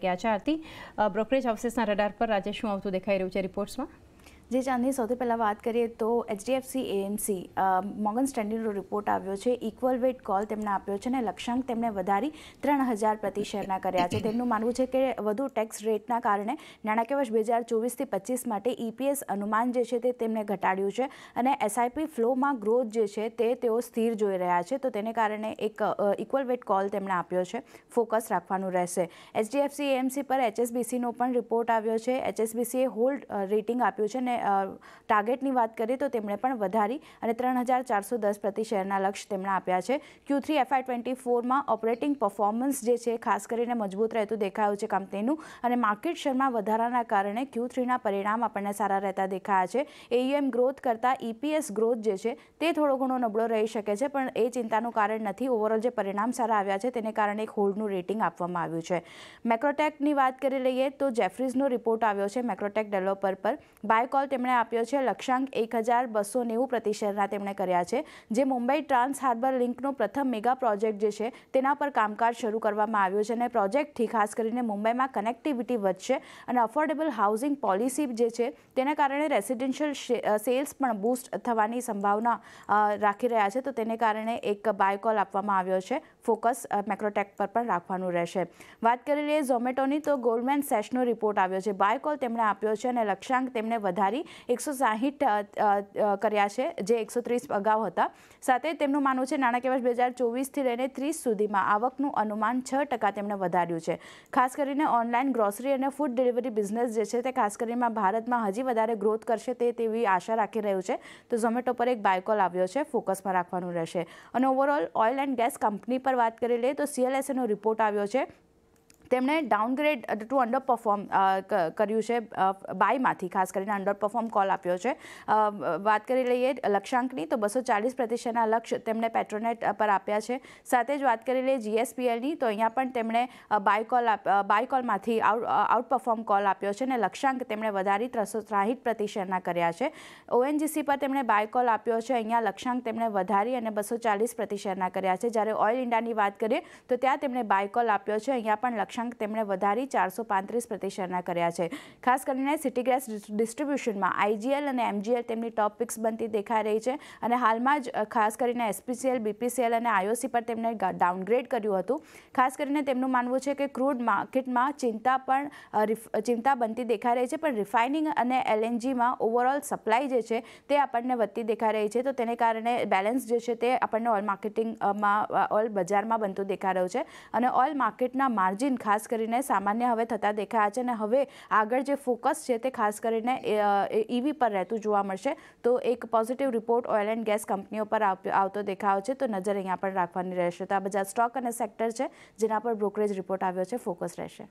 ગયા છે આરતી brokerage હાઉસીસના radar પર રાજે શું આવતું દેખાઈ રહ્યું છે રિપોર્ટ્સમાં જે ચાંદની સૌથી પહેલાં વાત કરીએ તો એચડીએફસી એએમસી મોગન સ્ટેન્ડિંગનો રિપોર્ટ આવ્યો છે ઇક્વલ વેટ કોલ તેમણે આપ્યો છે અને લક્ષ્યાંક તેમણે વધારી ત્રણ હજાર પ્રતિ શેરના કર્યા છે તેમનું માનવું છે કે વધુ ટેક્સ રેટના કારણે નાણાકીય વર્ષ બે હજાર ચોવીસથી પચીસ માટે ઇપીએસ e અનુમાન જે છે તે તેમણે ઘટાડ્યું છે અને એસઆઈપી ફ્લોમાં ગ્રોથ જે છે તે તેઓ સ્થિર જોઈ રહ્યા છે તો તેને કારણે એક ઇક્વલ વેટ કોલ તેમણે આપ્યો છે ફોકસ રાખવાનું રહેશે એચડીએફસી એએમસી પર એચએસબીસીનો પણ રિપોર્ટ આવ્યો છે એચએસબીસીએ હોલ્ડ રેટિંગ આપ્યું છે અને ટાર્ગેટની વાત કરીએ તો તેમણે પણ વધારી અને ત્રણ હજાર ચારસો દસ પ્રતિ શેરના લક્ષ્ય તેમણે આપ્યા છે ક્યુ થ્રી એફઆઈ ટ્વેન્ટી ફોરમાં ઓપરેટિંગ પરફોર્મન્સ જે છે ખાસ કરીને મજબૂત રહેતું દેખાયું છે કંપનીનું અને માર્કેટ શેરમાં વધારાના કારણે ક્યુ થ્રીના પરિણામ આપણને સારા રહેતા દેખાયા છે એઈએમ ગ્રોથ કરતાં ઈપીએસ ગ્રોથ જે છે તે થોડો ઘણો નબળો રહી શકે છે પણ એ ચિંતાનું કારણ નથી ઓવરઓલ જે પરિણામ સારા આવ્યા છે તેને કારણે એક હોલ્ડનું રેટિંગ આપવામાં આવ્યું છે મેક્રોટેકની વાત કરી લઈએ તો જેફરીઝનો રિપોર્ટ આવ્યો છે મેક્રોટેક ડેવલપર પર બાયકોલ તેમણે આપ્યો છે લક્ષ્યાંક એક હજાર બસો નેવું પ્રતિ શહેરના તેમણે કર્યા છે જે મુંબઈ ટ્રાન્સ હાર્બર લિંકનો પ્રથમ મેગા પ્રોજેક્ટ જે છે તેના પર કામકાજ શરૂ કરવામાં આવ્યો છે અને પ્રોજેક્ટથી ખાસ કરીને મુંબઈમાં કનેક્ટિવિટી વધશે અને અફોર્ડેબલ હાઉસિંગ પોલિસી જે છે તેના કારણે રેસિડેન્શિયલ સેલ્સ પણ બૂસ્ટ થવાની સંભાવના રાખી રહ્યા છે તો તેને કારણે એક બાયકોલ આપવામાં આવ્યો છે ફોકસ મેક્રોટેક પર પણ રાખવાનું રહેશે વાત કરી લઈએ ઝોમેટોની તો ગોલ્ડમેન સેશનો રિપોર્ટ આવ્યો છે બાયકોલ તેમણે આપ્યો છે અને લક્ષ્યાંક તેમણે વધારી કરી એકસો સાહીઠ કર્યા છે જે એકસો ત્રીસ અગાઉ હતા સાથે તેમનું માનવું છે નાણાકીય વર્ષ બે હજાર ચોવીસથી લઈને ત્રીસ સુધીમાં આવકનું અનુમાન છ ટકા તેમણે વધાર્યું છે ખાસ કરીને ઓનલાઈન ગ્રોસરી અને ફૂડ ડિલિવરી બિઝનેસ જે છે તે ખાસ કરીને ભારતમાં હજી વધારે ગ્રોથ કરશે તે તેવી આશા રાખી રહ્યું છે તો ઝોમેટો પર એક બાયકોલ આવ્યો છે ફોકસમાં રાખવાનું રહેશે અને overall oil and gas company પર વાત કરી લઈએ તો સીએલએસએનો e રિપોર્ટ આવ્યો છે તેમણે ડાઉનગ્રેડ ટુ અંડર પરફોર્મ કર્યું છે બાયમાંથી ખાસ કરીને અંડર પરફોર્મ કોલ આપ્યો છે વાત કરી લઈએ લક્ષ્યાંકની તો બસો ચાલીસ પ્રતિશતના લક્ષ્ય તેમણે પેટ્રોનેટ પર આપ્યા છે સાથે જ વાત કરી લઈએ જીએસપીએલની તો અહીંયા પણ તેમણે બાય કોલ બાય કોલમાંથી આઉટ પરફોર્મ કોલ આપ્યો છે અને લક્ષ્યાંક તેમણે વધારી ત્રણસો ત્રાહીઠ પ્રતિશતના કર્યા છે ઓએનજીસી પર તેમણે બાય કોલ આપ્યો છે અહીંયા લક્ષ્યાંક તેમણે વધારી અને બસો ચાલીસ પ્રતિશતના કર્યા છે જ્યારે ઓઇલ ઇન્ડિયાની વાત કરીએ તો ત્યાં તેમણે બાય કોલ આપ્યો છે અહીંયા પણ લક્ષ્ય લક્ષ્યાંક તેમણે વધારી ચારસો પાંત્રીસ પ્રતિશતના કર્યા છે ખાસ કરીને સિટી ગેસ ડિસ્ટ્રીબ્યુશનમાં આઈજીએલ અને એમજીએલ તેમની ટોપ પિક્સ બનતી દેખાઈ રહી છે અને હાલમાં જ ખાસ કરીને એસપીસીએલ બીપીસીએલ અને આઈઓસી પર તેમણે ડાઉનગ્રેડ કર્યું હતું ખાસ કરીને તેમનું માનવું છે કે ક્રૂડ માર્કેટમાં ચિંતા પણ ચિંતા બનતી દેખાઈ રહી છે પણ રિફાઇનિંગ અને એલએનજીમાં ઓવરઓલ સપ્લાય જે છે તે આપણને વધતી દેખાઈ રહી છે તો તેને કારણે બેલેન્સ જે છે તે આપણને ઓઇલ માર્કેટિંગમાં ઓઇલ બજારમાં બનતું દેખાઈ રહ્યું છે અને ઓઇલ માર્કેટના માર્જિન ખાસ કરીને સામાન્ય હવે થતા દેખાયા છે અને હવે આગળ જે ફોકસ છે તે ખાસ કરીને ઈવી પર રહેતું જોવા મળશે તો એક positive report oil and gas કંપનીઓ પર આવતો દેખાવ છે તો નજર અહીંયા પણ રાખવાની રહેશે તો આ બધા સ્ટોક અને સેક્ટર છે જેના પર બ્રોકરેજ રિપોર્ટ આવ્યો છે ફોકસ રહેશે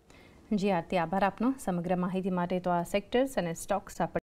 જી આરતી આભાર આપનો સમગ્ર માહિતી માટે તો આ સેક્ટર્સ અને સ્ટોક્સ આપણે